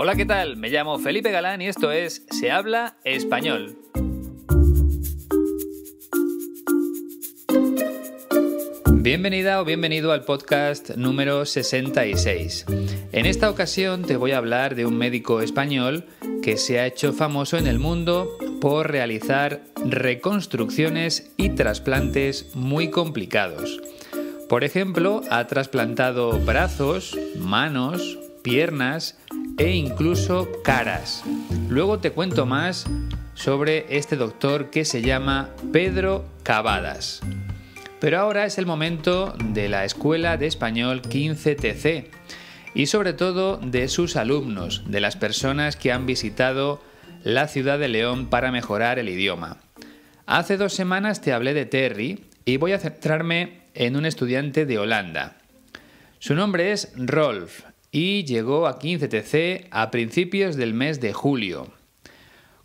Hola, ¿qué tal? Me llamo Felipe Galán y esto es Se habla español. Bienvenida o bienvenido al podcast número 66. En esta ocasión te voy a hablar de un médico español que se ha hecho famoso en el mundo por realizar reconstrucciones y trasplantes muy complicados. Por ejemplo, ha trasplantado brazos, manos, piernas, e incluso caras. Luego te cuento más sobre este doctor que se llama Pedro Cavadas. Pero ahora es el momento de la Escuela de Español 15TC y sobre todo de sus alumnos, de las personas que han visitado la ciudad de León para mejorar el idioma. Hace dos semanas te hablé de Terry y voy a centrarme en un estudiante de Holanda. Su nombre es Rolf y llegó a 15TC a principios del mes de julio.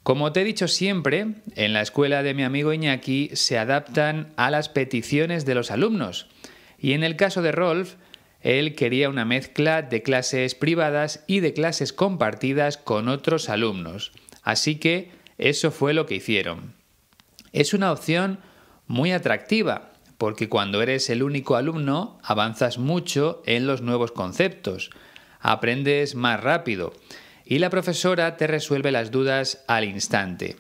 Como te he dicho siempre, en la escuela de mi amigo Iñaki se adaptan a las peticiones de los alumnos. Y en el caso de Rolf, él quería una mezcla de clases privadas y de clases compartidas con otros alumnos. Así que eso fue lo que hicieron. Es una opción muy atractiva, porque cuando eres el único alumno avanzas mucho en los nuevos conceptos aprendes más rápido y la profesora te resuelve las dudas al instante.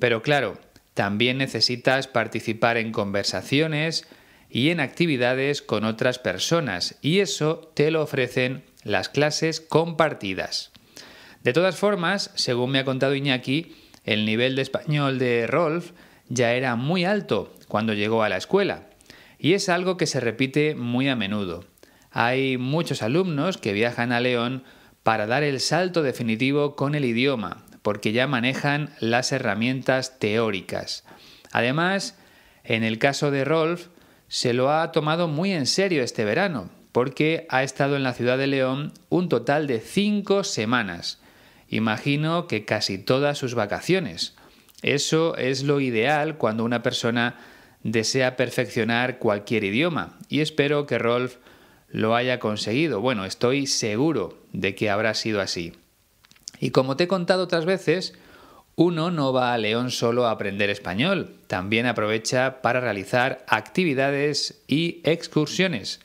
Pero claro, también necesitas participar en conversaciones y en actividades con otras personas y eso te lo ofrecen las clases compartidas. De todas formas, según me ha contado Iñaki, el nivel de español de Rolf ya era muy alto cuando llegó a la escuela, y es algo que se repite muy a menudo hay muchos alumnos que viajan a León para dar el salto definitivo con el idioma, porque ya manejan las herramientas teóricas. Además, en el caso de Rolf, se lo ha tomado muy en serio este verano, porque ha estado en la ciudad de León un total de cinco semanas. Imagino que casi todas sus vacaciones. Eso es lo ideal cuando una persona desea perfeccionar cualquier idioma, y espero que Rolf lo haya conseguido. Bueno, estoy seguro de que habrá sido así. Y como te he contado otras veces, uno no va a León solo a aprender español, también aprovecha para realizar actividades y excursiones.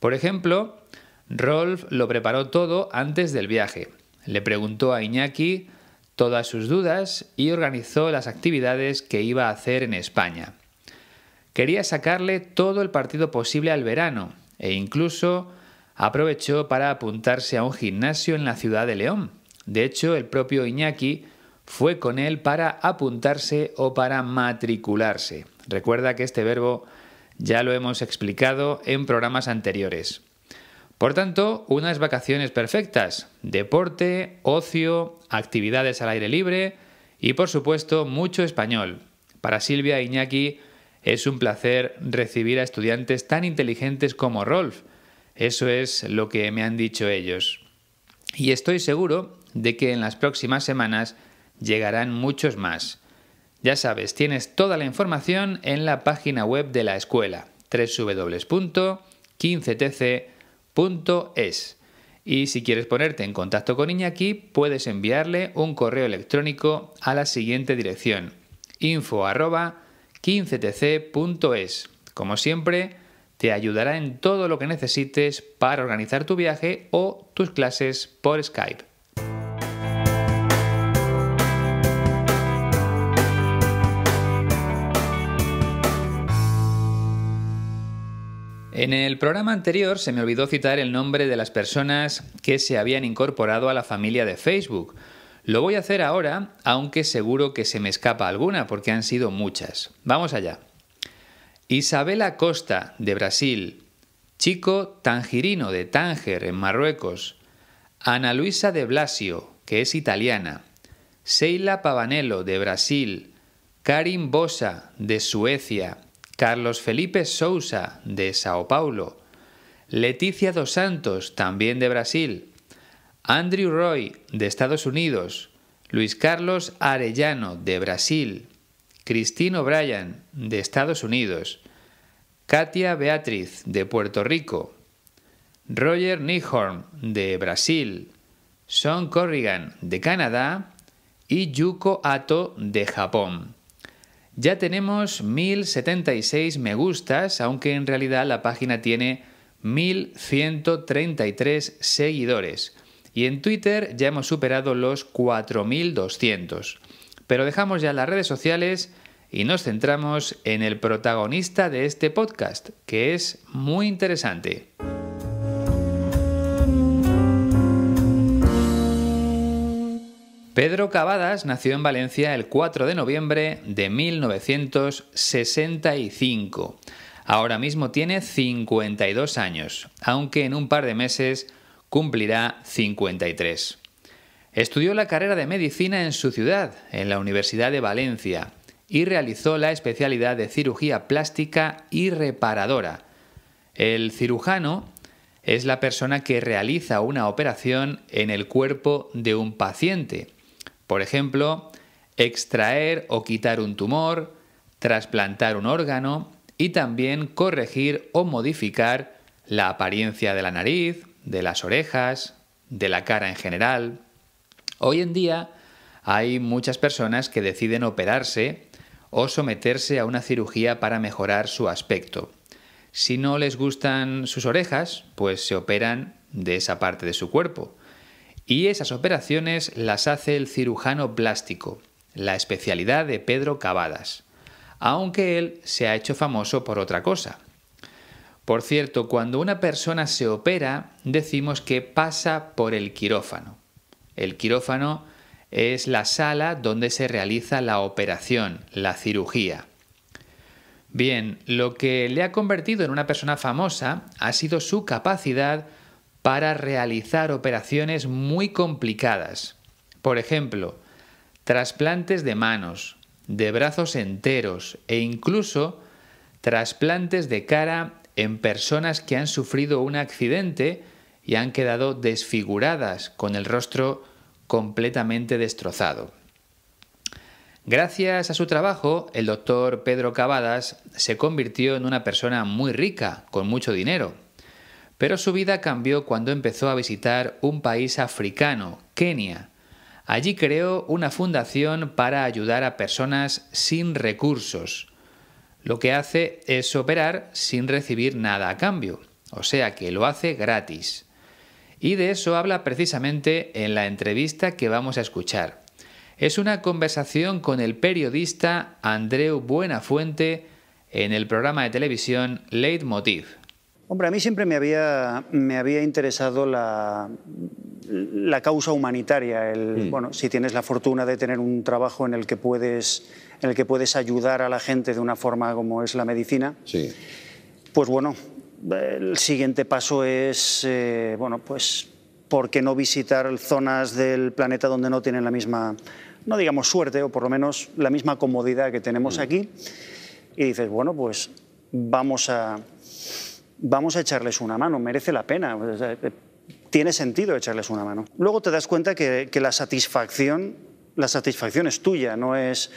Por ejemplo, Rolf lo preparó todo antes del viaje. Le preguntó a Iñaki todas sus dudas y organizó las actividades que iba a hacer en España. Quería sacarle todo el partido posible al verano, e incluso aprovechó para apuntarse a un gimnasio en la ciudad de León. De hecho, el propio Iñaki fue con él para apuntarse o para matricularse. Recuerda que este verbo ya lo hemos explicado en programas anteriores. Por tanto, unas vacaciones perfectas, deporte, ocio, actividades al aire libre y por supuesto mucho español. Para Silvia Iñaki es un placer recibir a estudiantes tan inteligentes como Rolf. Eso es lo que me han dicho ellos. Y estoy seguro de que en las próximas semanas llegarán muchos más. Ya sabes, tienes toda la información en la página web de la escuela www.15tc.es. Y si quieres ponerte en contacto con Iñaki, puedes enviarle un correo electrónico a la siguiente dirección: info@ 15tc.es. Como siempre, te ayudará en todo lo que necesites para organizar tu viaje o tus clases por Skype. En el programa anterior se me olvidó citar el nombre de las personas que se habían incorporado a la familia de Facebook. Lo voy a hacer ahora, aunque seguro que se me escapa alguna porque han sido muchas. Vamos allá. Isabela Costa, de Brasil. Chico Tangirino, de Tánger, en Marruecos. Ana Luisa de Blasio, que es italiana. Seila Pavanello, de Brasil. Karim Bosa, de Suecia. Carlos Felipe Sousa, de Sao Paulo. Leticia Dos Santos, también de Brasil. Andrew Roy, de Estados Unidos, Luis Carlos Arellano, de Brasil, Christine O'Brien, de Estados Unidos, Katia Beatriz, de Puerto Rico, Roger Nihorn, de Brasil, Sean Corrigan, de Canadá y Yuko Ato, de Japón. Ya tenemos 1076 me gustas, aunque en realidad la página tiene 1133 seguidores y en Twitter ya hemos superado los 4.200. Pero dejamos ya las redes sociales y nos centramos en el protagonista de este podcast, que es muy interesante. Pedro Cavadas nació en Valencia el 4 de noviembre de 1965. Ahora mismo tiene 52 años, aunque en un par de meses cumplirá 53. Estudió la carrera de medicina en su ciudad, en la Universidad de Valencia, y realizó la especialidad de cirugía plástica y reparadora. El cirujano es la persona que realiza una operación en el cuerpo de un paciente. Por ejemplo, extraer o quitar un tumor, trasplantar un órgano y también corregir o modificar la apariencia de la nariz, de las orejas, de la cara en general. Hoy en día hay muchas personas que deciden operarse o someterse a una cirugía para mejorar su aspecto. Si no les gustan sus orejas, pues se operan de esa parte de su cuerpo. Y esas operaciones las hace el cirujano plástico, la especialidad de Pedro Cavadas, aunque él se ha hecho famoso por otra cosa. Por cierto, cuando una persona se opera, decimos que pasa por el quirófano. El quirófano es la sala donde se realiza la operación, la cirugía. Bien, lo que le ha convertido en una persona famosa ha sido su capacidad para realizar operaciones muy complicadas. Por ejemplo, trasplantes de manos, de brazos enteros e incluso trasplantes de cara en personas que han sufrido un accidente y han quedado desfiguradas con el rostro completamente destrozado. Gracias a su trabajo, el doctor Pedro Cavadas se convirtió en una persona muy rica, con mucho dinero. Pero su vida cambió cuando empezó a visitar un país africano, Kenia. Allí creó una fundación para ayudar a personas sin recursos lo que hace es operar sin recibir nada a cambio, o sea que lo hace gratis. Y de eso habla precisamente en la entrevista que vamos a escuchar. Es una conversación con el periodista Andreu Buenafuente en el programa de televisión Leitmotiv. Hombre, a mí siempre me había, me había interesado la, la causa humanitaria. Mm. Bueno, si tienes la fortuna de tener un trabajo en el que puedes en el que puedes ayudar a la gente de una forma como es la medicina, sí. pues bueno, el siguiente paso es, eh, bueno, pues, ¿por qué no visitar zonas del planeta donde no tienen la misma, no digamos suerte, o por lo menos la misma comodidad que tenemos mm. aquí? Y dices, bueno, pues vamos a, vamos a echarles una mano, merece la pena. Eh, tiene sentido echarles una mano. Luego te das cuenta que, que la satisfacción la satisfacción es tuya, no es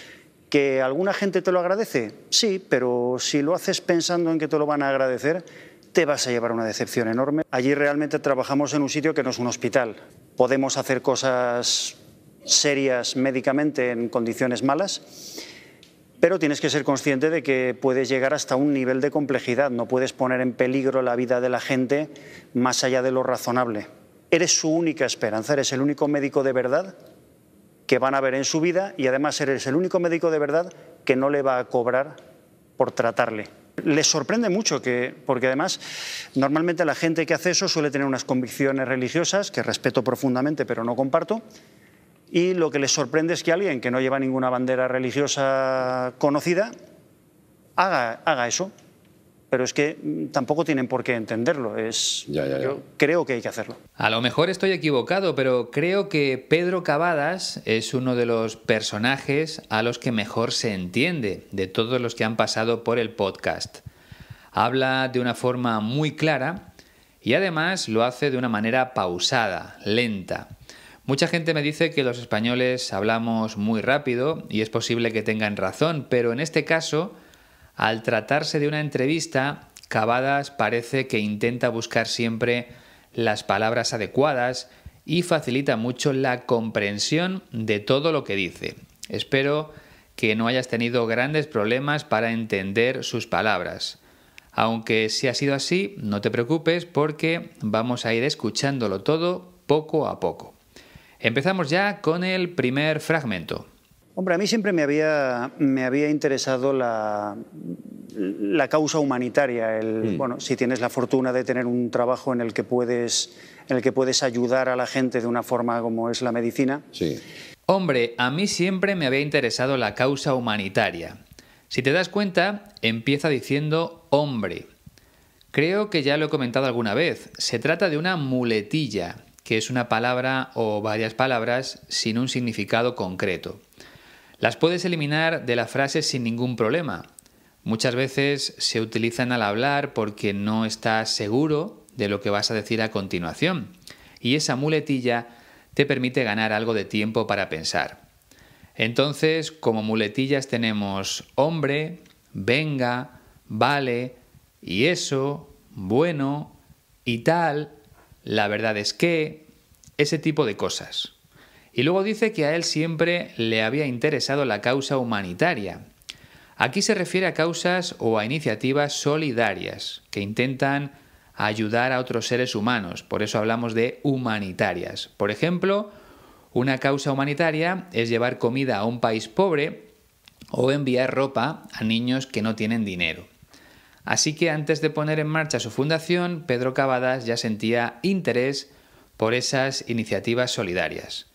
¿Que alguna gente te lo agradece? Sí, pero si lo haces pensando en que te lo van a agradecer, te vas a llevar una decepción enorme. Allí realmente trabajamos en un sitio que no es un hospital. Podemos hacer cosas serias médicamente en condiciones malas, pero tienes que ser consciente de que puedes llegar hasta un nivel de complejidad, no puedes poner en peligro la vida de la gente más allá de lo razonable. Eres su única esperanza, eres el único médico de verdad que van a ver en su vida y además eres el único médico de verdad que no le va a cobrar por tratarle. Les sorprende mucho que, porque además normalmente la gente que hace eso suele tener unas convicciones religiosas que respeto profundamente pero no comparto y lo que les sorprende es que alguien que no lleva ninguna bandera religiosa conocida haga, haga eso pero es que mm, tampoco tienen por qué entenderlo. Es, creo que hay que hacerlo. A lo mejor estoy equivocado, pero creo que Pedro Cavadas es uno de los personajes a los que mejor se entiende de todos los que han pasado por el podcast. Habla de una forma muy clara y además lo hace de una manera pausada, lenta. Mucha gente me dice que los españoles hablamos muy rápido y es posible que tengan razón, pero en este caso al tratarse de una entrevista, Cavadas parece que intenta buscar siempre las palabras adecuadas y facilita mucho la comprensión de todo lo que dice. Espero que no hayas tenido grandes problemas para entender sus palabras. Aunque si ha sido así, no te preocupes porque vamos a ir escuchándolo todo poco a poco. Empezamos ya con el primer fragmento. Hombre, a mí siempre me había, interesado la, causa humanitaria. Mm. Bueno, si tienes la fortuna de tener un trabajo en el que puedes, en el que puedes ayudar a la gente de una forma como es la medicina. Sí. Hombre, a mí siempre me había interesado la causa humanitaria. Si te das cuenta, empieza diciendo hombre. Creo que ya lo he comentado alguna vez. Se trata de una muletilla, que es una palabra o varias palabras sin un significado concreto. Las puedes eliminar de la frase sin ningún problema. Muchas veces se utilizan al hablar porque no estás seguro de lo que vas a decir a continuación. Y esa muletilla te permite ganar algo de tiempo para pensar. Entonces, como muletillas tenemos hombre, venga, vale, y eso, bueno, y tal, la verdad es que, ese tipo de cosas. Y luego dice que a él siempre le había interesado la causa humanitaria. Aquí se refiere a causas o a iniciativas solidarias que intentan ayudar a otros seres humanos, por eso hablamos de humanitarias. Por ejemplo, una causa humanitaria es llevar comida a un país pobre o enviar ropa a niños que no tienen dinero. Así que antes de poner en marcha su fundación, Pedro Cavadas ya sentía interés por esas iniciativas solidarias.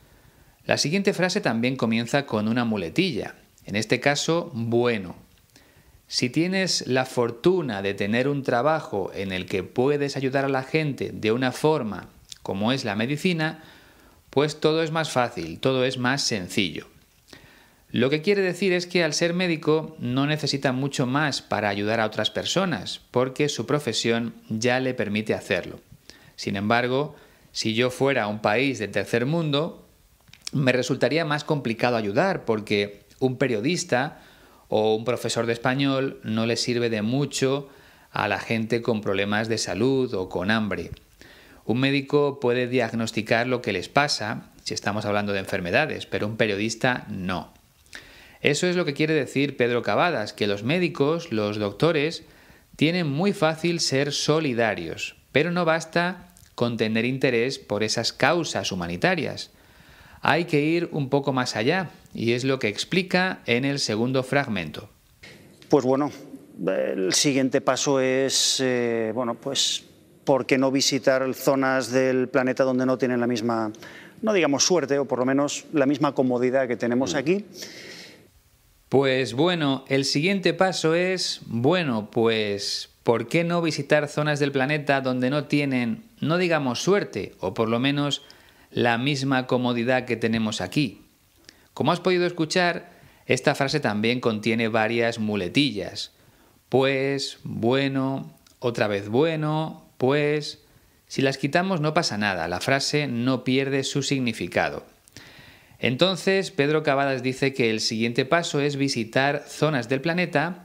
La siguiente frase también comienza con una muletilla, en este caso, bueno. Si tienes la fortuna de tener un trabajo en el que puedes ayudar a la gente de una forma como es la medicina, pues todo es más fácil, todo es más sencillo. Lo que quiere decir es que al ser médico no necesita mucho más para ayudar a otras personas, porque su profesión ya le permite hacerlo. Sin embargo, si yo fuera a un país del tercer mundo, me resultaría más complicado ayudar porque un periodista o un profesor de español no le sirve de mucho a la gente con problemas de salud o con hambre. Un médico puede diagnosticar lo que les pasa, si estamos hablando de enfermedades, pero un periodista no. Eso es lo que quiere decir Pedro Cavadas, que los médicos, los doctores, tienen muy fácil ser solidarios, pero no basta con tener interés por esas causas humanitarias hay que ir un poco más allá y es lo que explica en el segundo fragmento. Pues bueno, el siguiente paso es, eh, bueno, pues, ¿por qué no visitar zonas del planeta donde no tienen la misma, no digamos suerte, o por lo menos la misma comodidad que tenemos mm. aquí? Pues bueno, el siguiente paso es, bueno, pues, ¿por qué no visitar zonas del planeta donde no tienen, no digamos suerte, o por lo menos la misma comodidad que tenemos aquí. Como has podido escuchar, esta frase también contiene varias muletillas. Pues, bueno, otra vez bueno, pues... Si las quitamos no pasa nada, la frase no pierde su significado. Entonces, Pedro Cavadas dice que el siguiente paso es visitar zonas del planeta,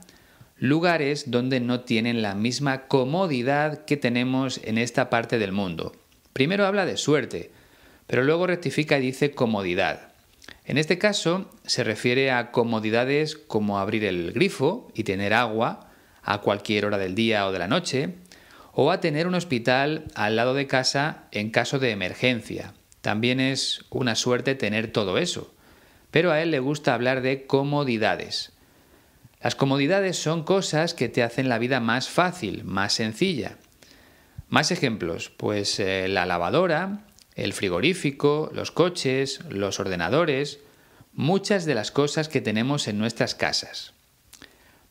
lugares donde no tienen la misma comodidad que tenemos en esta parte del mundo. Primero habla de suerte, pero luego rectifica y dice comodidad. En este caso se refiere a comodidades como abrir el grifo y tener agua a cualquier hora del día o de la noche, o a tener un hospital al lado de casa en caso de emergencia. También es una suerte tener todo eso, pero a él le gusta hablar de comodidades. Las comodidades son cosas que te hacen la vida más fácil, más sencilla. Más ejemplos, pues eh, la lavadora, el frigorífico, los coches, los ordenadores, muchas de las cosas que tenemos en nuestras casas.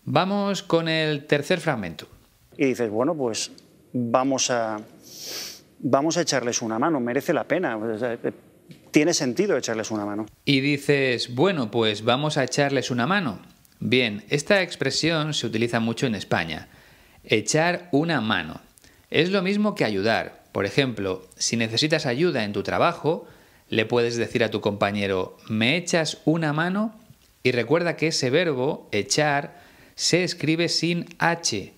Vamos con el tercer fragmento. Y dices, bueno, pues vamos a, vamos a echarles una mano, merece la pena, eh, tiene sentido echarles una mano. Y dices, bueno, pues vamos a echarles una mano. Bien, esta expresión se utiliza mucho en España. Echar una mano. Es lo mismo que ayudar, por ejemplo, si necesitas ayuda en tu trabajo, le puedes decir a tu compañero, ¿me echas una mano? Y recuerda que ese verbo, echar, se escribe sin H.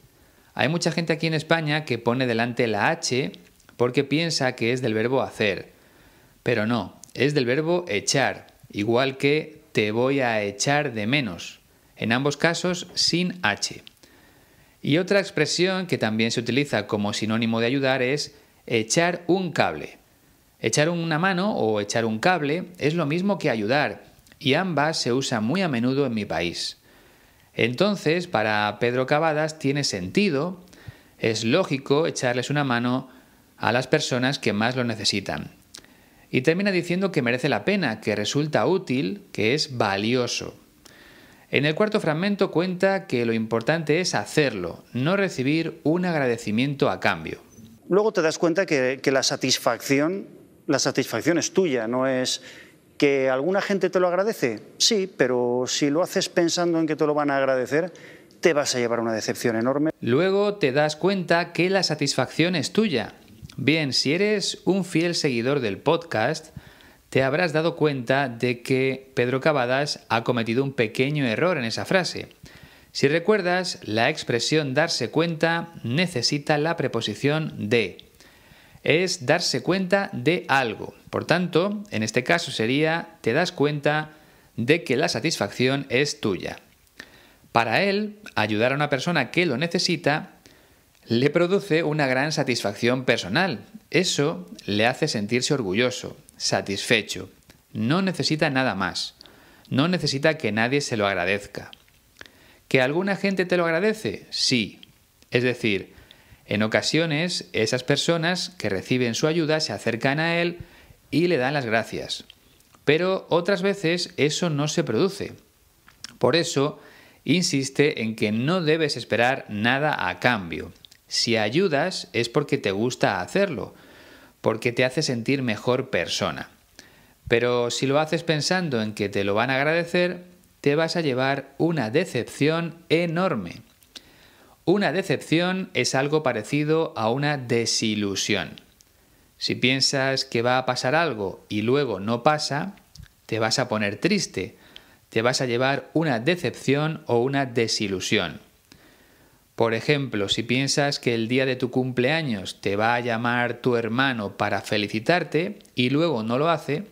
Hay mucha gente aquí en España que pone delante la H porque piensa que es del verbo hacer. Pero no, es del verbo echar, igual que te voy a echar de menos. En ambos casos, sin H. Y otra expresión que también se utiliza como sinónimo de ayudar es echar un cable. Echar una mano o echar un cable es lo mismo que ayudar y ambas se usan muy a menudo en mi país. Entonces, para Pedro Cavadas tiene sentido, es lógico echarles una mano a las personas que más lo necesitan. Y termina diciendo que merece la pena, que resulta útil, que es valioso. En el cuarto fragmento cuenta que lo importante es hacerlo, no recibir un agradecimiento a cambio luego te das cuenta que, la satisfacción, la satisfacción es tuya, no es que alguna gente te lo agradece. Sí, pero si lo haces pensando en que te lo van a agradecer, te vas a llevar una decepción enorme. Luego te das cuenta que la satisfacción es tuya. Bien, si eres un fiel seguidor del podcast, te habrás dado cuenta de que Pedro Cavadas ha cometido un pequeño error en esa frase. Si recuerdas, la expresión darse cuenta necesita la preposición de. Es darse cuenta de algo. Por tanto, en este caso sería te das cuenta de que la satisfacción es tuya. Para él, ayudar a una persona que lo necesita le produce una gran satisfacción personal. Eso le hace sentirse orgulloso, satisfecho. No necesita nada más. No necesita que nadie se lo agradezca. ¿Que alguna gente te lo agradece? Sí. Es decir, en ocasiones esas personas que reciben su ayuda se acercan a él y le dan las gracias. Pero otras veces eso no se produce. Por eso, insiste en que no debes esperar nada a cambio. Si ayudas es porque te gusta hacerlo, porque te hace sentir mejor persona. Pero si lo haces pensando en que te lo van a agradecer, te vas a llevar una decepción enorme. Una decepción es algo parecido a una desilusión. Si piensas que va a pasar algo y luego no pasa, te vas a poner triste, te vas a llevar una decepción o una desilusión. Por ejemplo, si piensas que el día de tu cumpleaños te va a llamar tu hermano para felicitarte y luego no lo hace,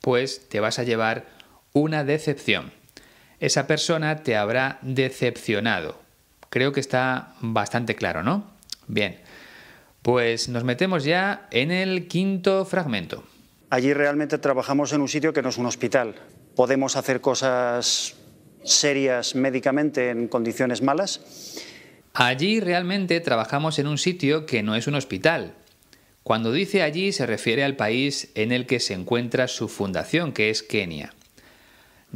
pues te vas a llevar una decepción esa persona te habrá decepcionado. Creo que está bastante claro, ¿no? Bien, pues nos metemos ya en el quinto fragmento. Allí realmente trabajamos en un sitio que no es un hospital. Podemos hacer cosas serias médicamente en condiciones malas. Allí realmente trabajamos en un sitio que no es un hospital. Cuando dice allí se refiere al país en el que se encuentra su fundación, que es Kenia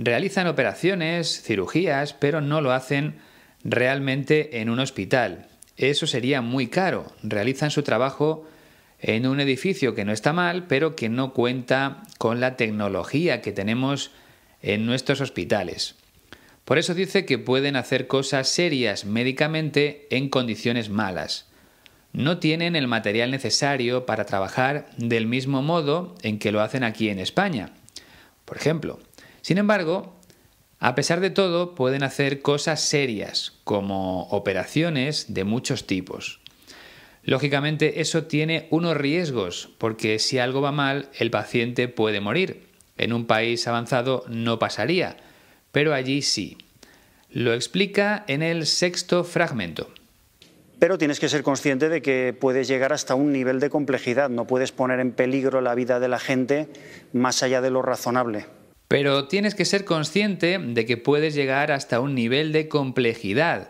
realizan operaciones, cirugías, pero no lo hacen realmente en un hospital. Eso sería muy caro. Realizan su trabajo en un edificio que no está mal, pero que no cuenta con la tecnología que tenemos en nuestros hospitales. Por eso dice que pueden hacer cosas serias médicamente en condiciones malas. No tienen el material necesario para trabajar del mismo modo en que lo hacen aquí en España. Por ejemplo, sin embargo, a pesar de todo, pueden hacer cosas serias, como operaciones de muchos tipos. Lógicamente, eso tiene unos riesgos, porque si algo va mal, el paciente puede morir. En un país avanzado no pasaría, pero allí sí. Lo explica en el sexto fragmento pero tienes que ser consciente de que puedes llegar hasta un nivel de complejidad, no puedes poner en peligro la vida de la gente más allá de lo razonable. Pero tienes que ser consciente de que puedes llegar hasta un nivel de complejidad.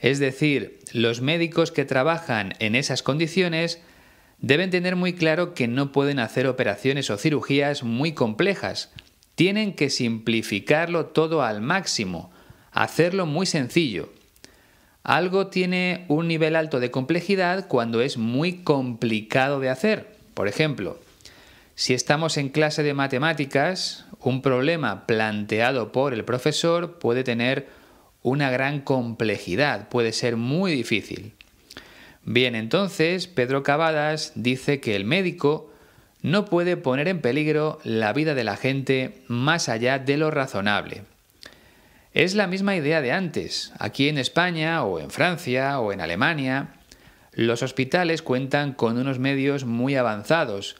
Es decir, los médicos que trabajan en esas condiciones deben tener muy claro que no pueden hacer operaciones o cirugías muy complejas. Tienen que simplificarlo todo al máximo, hacerlo muy sencillo. Algo tiene un nivel alto de complejidad cuando es muy complicado de hacer. Por ejemplo, si estamos en clase de matemáticas, un problema planteado por el profesor puede tener una gran complejidad, puede ser muy difícil. Bien, entonces Pedro Cavadas dice que el médico no puede poner en peligro la vida de la gente más allá de lo razonable. Es la misma idea de antes. Aquí en España o en Francia o en Alemania, los hospitales cuentan con unos medios muy avanzados,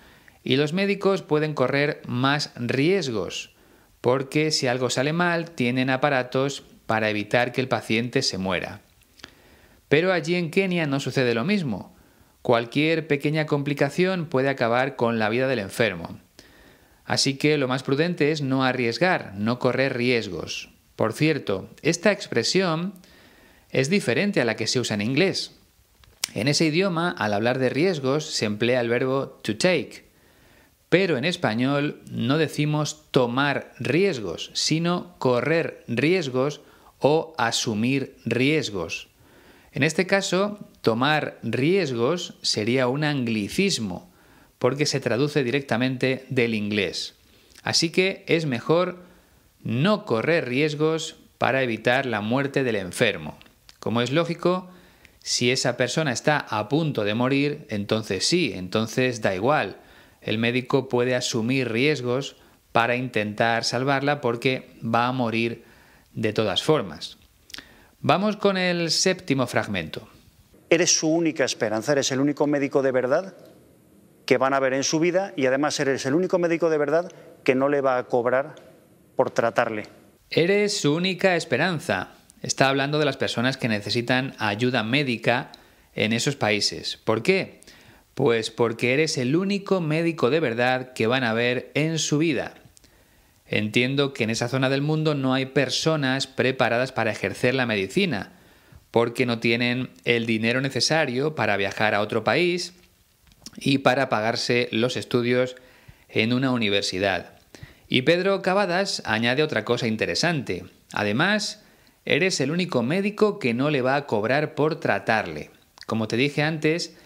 y los médicos pueden correr más riesgos, porque si algo sale mal, tienen aparatos para evitar que el paciente se muera. Pero allí en Kenia no sucede lo mismo. Cualquier pequeña complicación puede acabar con la vida del enfermo. Así que lo más prudente es no arriesgar, no correr riesgos. Por cierto, esta expresión es diferente a la que se usa en inglés. En ese idioma, al hablar de riesgos, se emplea el verbo to take, pero en español no decimos tomar riesgos, sino correr riesgos o asumir riesgos. En este caso, tomar riesgos sería un anglicismo, porque se traduce directamente del inglés. Así que es mejor no correr riesgos para evitar la muerte del enfermo. Como es lógico, si esa persona está a punto de morir, entonces sí, entonces da igual el médico puede asumir riesgos para intentar salvarla porque va a morir de todas formas. Vamos con el séptimo fragmento. Eres su única esperanza, eres el único médico de verdad que van a ver en su vida y además eres el único médico de verdad que no le va a cobrar por tratarle. Eres su única esperanza. Está hablando de las personas que necesitan ayuda médica en esos países. ¿Por qué? Pues porque eres el único médico de verdad que van a ver en su vida. Entiendo que en esa zona del mundo no hay personas preparadas para ejercer la medicina, porque no tienen el dinero necesario para viajar a otro país y para pagarse los estudios en una universidad. Y Pedro Cavadas añade otra cosa interesante. Además, eres el único médico que no le va a cobrar por tratarle. Como te dije antes,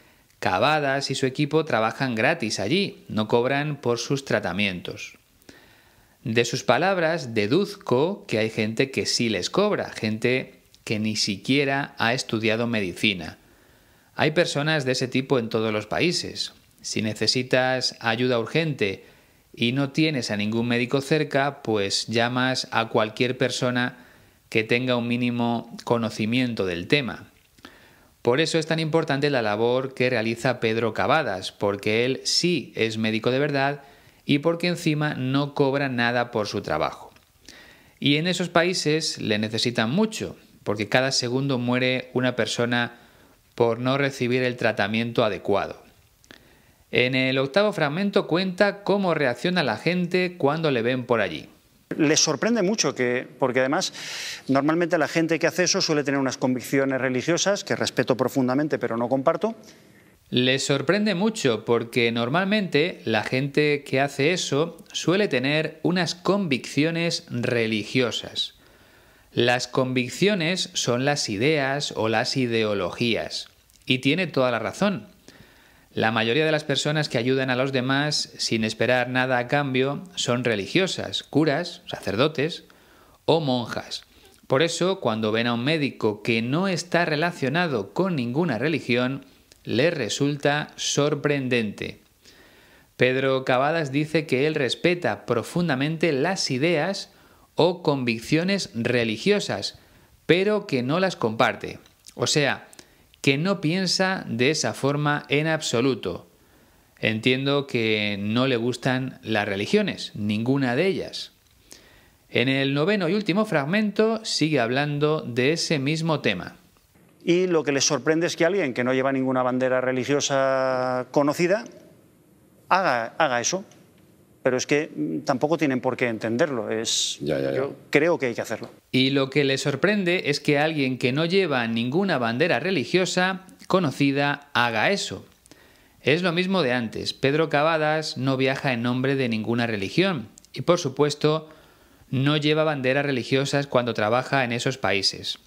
Cavadas y su equipo trabajan gratis allí, no cobran por sus tratamientos. De sus palabras deduzco que hay gente que sí les cobra, gente que ni siquiera ha estudiado medicina. Hay personas de ese tipo en todos los países. Si necesitas ayuda urgente y no tienes a ningún médico cerca, pues llamas a cualquier persona que tenga un mínimo conocimiento del tema. Por eso es tan importante la labor que realiza Pedro Cavadas, porque él sí es médico de verdad y porque encima no cobra nada por su trabajo. Y en esos países le necesitan mucho, porque cada segundo muere una persona por no recibir el tratamiento adecuado. En el octavo fragmento cuenta cómo reacciona la gente cuando le ven por allí. Les sorprende mucho que, porque además normalmente la gente que hace eso suele tener unas convicciones religiosas que respeto profundamente pero no comparto. Les sorprende mucho porque normalmente la gente que hace eso suele tener unas convicciones religiosas. Las convicciones son las ideas o las ideologías. Y tiene toda la razón. La mayoría de las personas que ayudan a los demás sin esperar nada a cambio son religiosas, curas, sacerdotes o monjas. Por eso, cuando ven a un médico que no está relacionado con ninguna religión, les resulta sorprendente. Pedro Cavadas dice que él respeta profundamente las ideas o convicciones religiosas, pero que no las comparte. O sea, que no piensa de esa forma en absoluto. Entiendo que no le gustan las religiones, ninguna de ellas. En el noveno y último fragmento sigue hablando de ese mismo tema. Y lo que les sorprende es que alguien que no lleva ninguna bandera religiosa conocida haga, haga eso, pero es que mm, tampoco tienen por qué entenderlo. Es, Yo creo que hay que hacerlo. Y lo que le sorprende es que alguien que no lleva ninguna bandera religiosa conocida haga eso. Es lo mismo de antes. Pedro Cavadas no viaja en nombre de ninguna religión y, por supuesto, no lleva banderas religiosas cuando trabaja en esos países.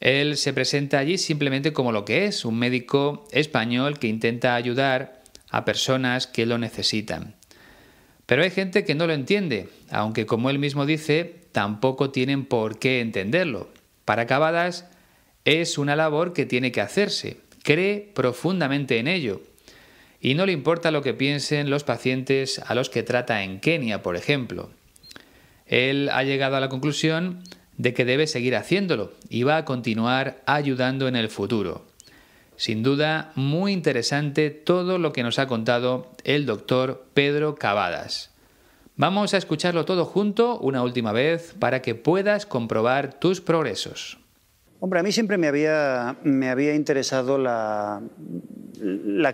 Él se presenta allí simplemente como lo que es, un médico español que intenta ayudar a personas que lo necesitan. Pero hay gente que no lo entiende, aunque como él mismo dice, tampoco tienen por qué entenderlo. Para acabadas, es una labor que tiene que hacerse. Cree profundamente en ello. Y no le importa lo que piensen los pacientes a los que trata en Kenia, por ejemplo. Él ha llegado a la conclusión de que debe seguir haciéndolo y va a continuar ayudando en el futuro. Sin duda, muy interesante todo lo que nos ha contado el doctor Pedro Cavadas. Vamos a escucharlo todo junto una última vez para que puedas comprobar tus progresos. Hombre, a mí siempre me había, interesado la,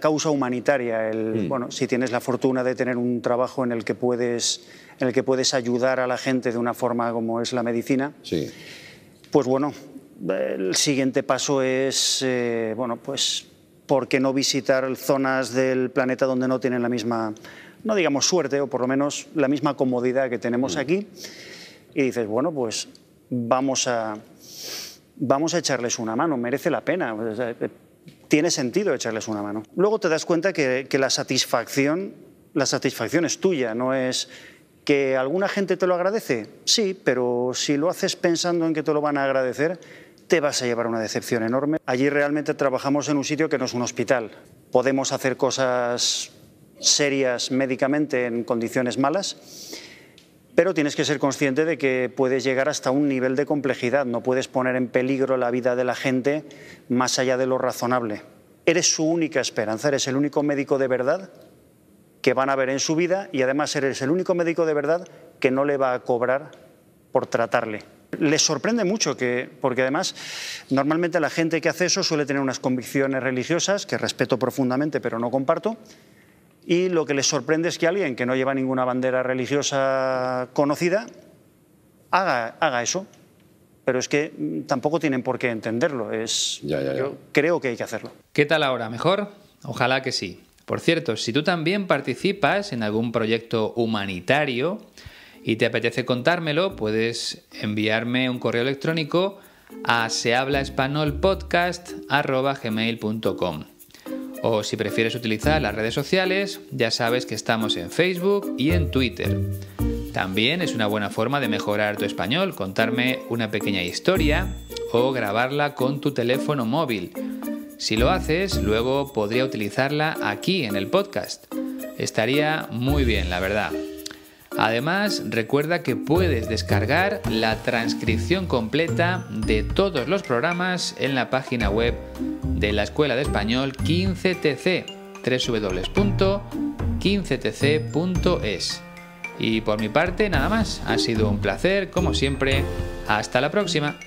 causa humanitaria. El, mm. Bueno, si tienes la fortuna de tener un trabajo en el que puedes, en el que puedes ayudar a la gente de una forma como es la medicina, sí. pues bueno, el siguiente paso es, eh, bueno, pues, ¿por qué no visitar zonas del planeta donde no tienen la misma, no digamos suerte, o por lo menos la misma comodidad que tenemos mm. aquí? Y dices, bueno, pues vamos a, vamos a echarles una mano, merece la pena. Eh, tiene sentido echarles una mano. Luego te das cuenta que, que la satisfacción, la satisfacción es tuya, no es ¿Que alguna gente te lo agradece? Sí, pero si lo haces pensando en que te lo van a agradecer, te vas a llevar una decepción enorme. Allí realmente trabajamos en un sitio que no es un hospital. Podemos hacer cosas serias médicamente en condiciones malas, pero tienes que ser consciente de que puedes llegar hasta un nivel de complejidad, no puedes poner en peligro la vida de la gente más allá de lo razonable. Eres su única esperanza, eres el único médico de verdad que van a ver en su vida y además eres el único médico de verdad que no le va a cobrar por tratarle les sorprende mucho, que, porque además normalmente la gente que hace eso suele tener unas convicciones religiosas que respeto profundamente pero no comparto. Y lo que les sorprende es que alguien que no lleva ninguna bandera religiosa conocida haga, eso. Pero es que mm, tampoco tienen por qué entenderlo. Es, Yo creo que hay que hacerlo. ¿Qué tal ahora? ¿Mejor? Ojalá que sí. Por cierto, si tú también participas en algún proyecto humanitario, y te apetece contármelo, puedes enviarme un correo electrónico a sehablaespanolpodcast.com. O si prefieres utilizar las redes sociales, ya sabes que estamos en Facebook y en Twitter. También es una buena forma de mejorar tu español, contarme una pequeña historia o grabarla con tu teléfono móvil. Si lo haces, luego podría utilizarla aquí en el podcast. Estaría muy bien, la verdad. Además, recuerda que puedes descargar la transcripción completa de todos los programas en la página web de la Escuela de Español 15TC, www.15tc.es. Y por mi parte, nada más. Ha sido un placer, como siempre. Hasta la próxima.